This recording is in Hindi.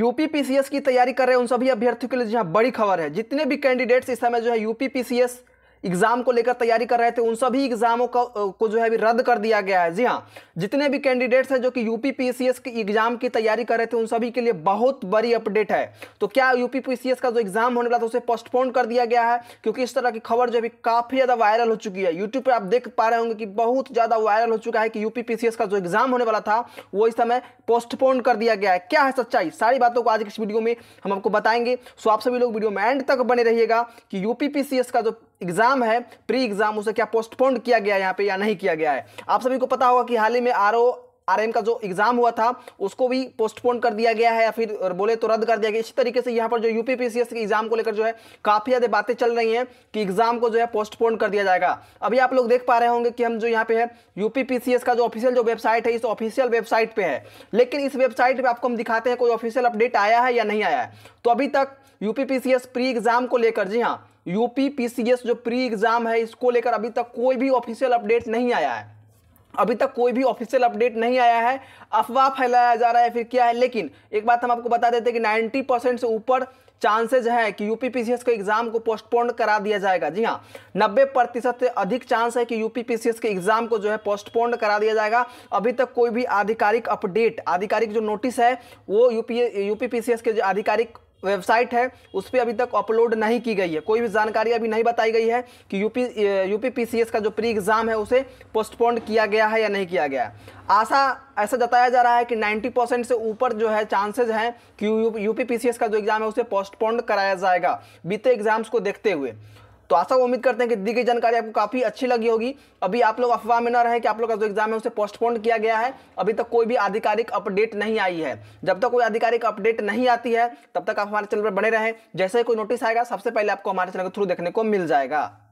यूपी पीसीएस की तैयारी कर रहे हैं उन सभी अभ्यर्थियों के लिए जहां बड़ी खबर है जितने भी कैंडिडेट्स इस समय जो है यूपी पीसीएस एग्जाम को लेकर तैयारी कर रहे थे उन सभी एग्जामों को, को जो है अभी रद्द कर दिया गया है जी हाँ जितने भी कैंडिडेट्स हैं जो कि यूपी पीसीएस के एग्जाम की तैयारी कर रहे थे उन सभी के लिए बहुत बड़ी अपडेट है तो क्या यूपी पीसीएस का जो एग्जाम होने वाला था उसे पोस्टपोन कर दिया गया है क्योंकि इस तरह की खबर जो अभी काफी ज्यादा वायरल हो चुकी है यूट्यूब पर आप देख पा रहे होंगे कि बहुत ज्यादा वायरल हो चुका है कि यूपी पीसीएस का जो एग्जाम होने वाला था वो इस समय पोस्टपोन कर दिया गया है क्या है सच्चाई सारी बातों को आज इस वीडियो में हम आपको बताएंगे सो आप सभी लोग वीडियो में एंड तक बने रहिएगा कि यूपी पीसीएस का जो एग्जाम है प्री एग्जाम उसे क्या पोस्टपोन किया गया यहाँ पे या नहीं किया गया है आप सभी को पता होगा कि हाल ही में आर आरएम का जो एग्जाम हुआ था उसको भी पोस्टपोन कर दिया गया है या फिर बोले तो रद्द कर दिया गया इसी तरीके से यहाँ पर जो यूपीपीसीएस के एग्जाम को लेकर जो है काफी ज्यादा बातें चल रही हैं कि एग्जाम को जो है पोस्टपोन कर दिया जाएगा अभी आप लोग देख पा रहे होंगे कि हम जो यहाँ पे है यूपीपीसीएस का जो ऑफिशियल जो वेबसाइट है इस ऑफिशियल वेबसाइट पर है लेकिन इस वेबसाइट पर आपको हम दिखाते हैं कोई ऑफिशियल अपडेट आया है या नहीं आया है तो अभी तक यूपीपीसीएस प्री एग्जाम को लेकर जी हाँ यूपी पीसीएस जो प्री एग्जाम है इसको लेकर अभी तक कोई भी ऑफिशियल अपडेट नहीं आया है अभी तक कोई भी ऑफिशियल अपडेट नहीं आया है अफवाह फैलाया जा रहा है फिर क्या है लेकिन एक बात हम आपको बता देते हैं कि 90 परसेंट से ऊपर चांसेज हाँ, है कि यूपी पीसीएस के एग्जाम को पोस्टपोन करा दिया जाएगा जी हाँ 90 प्रतिशत से अधिक चांस है कि यूपी पीसीएस के एग्जाम को जो है पोस्टपोन करा दिया जाएगा अभी तक कोई भी आधिकारिक अपडेट आधिकारिक जो नोटिस है वो यूपी यूपी के जो आधिकारिक वेबसाइट है उस पर अभी तक अपलोड नहीं की गई है कोई भी जानकारी अभी नहीं बताई गई है कि यूपी यूपी पीसीएस का जो प्री एग्ज़ाम है उसे पोस्टपोन किया गया है या नहीं किया गया है आशा ऐसा जताया जा रहा है कि 90 परसेंट से ऊपर जो है चांसेज हैं कि यूपी पीसीएस का जो एग्ज़ाम है उसे पोस्टपोन कराया जाएगा बीते एग्ज़ाम्स को देखते हुए तो आशा उम्मीद करते हैं कि दी गई जानकारी आपको काफ़ी अच्छी लगी होगी अभी आप लोग अफवाह में न रहे कि आप लोग का जो एग्जाम है उसे पोस्टपोन किया गया है अभी तक कोई भी आधिकारिक अपडेट नहीं आई है जब तक कोई आधिकारिक अपडेट नहीं आती है तब तक आप हमारे चैनल पर बने रहें जैसे कोई नोटिस आएगा सबसे पहले आपको हमारे चैनल के थ्रू देखने को मिल जाएगा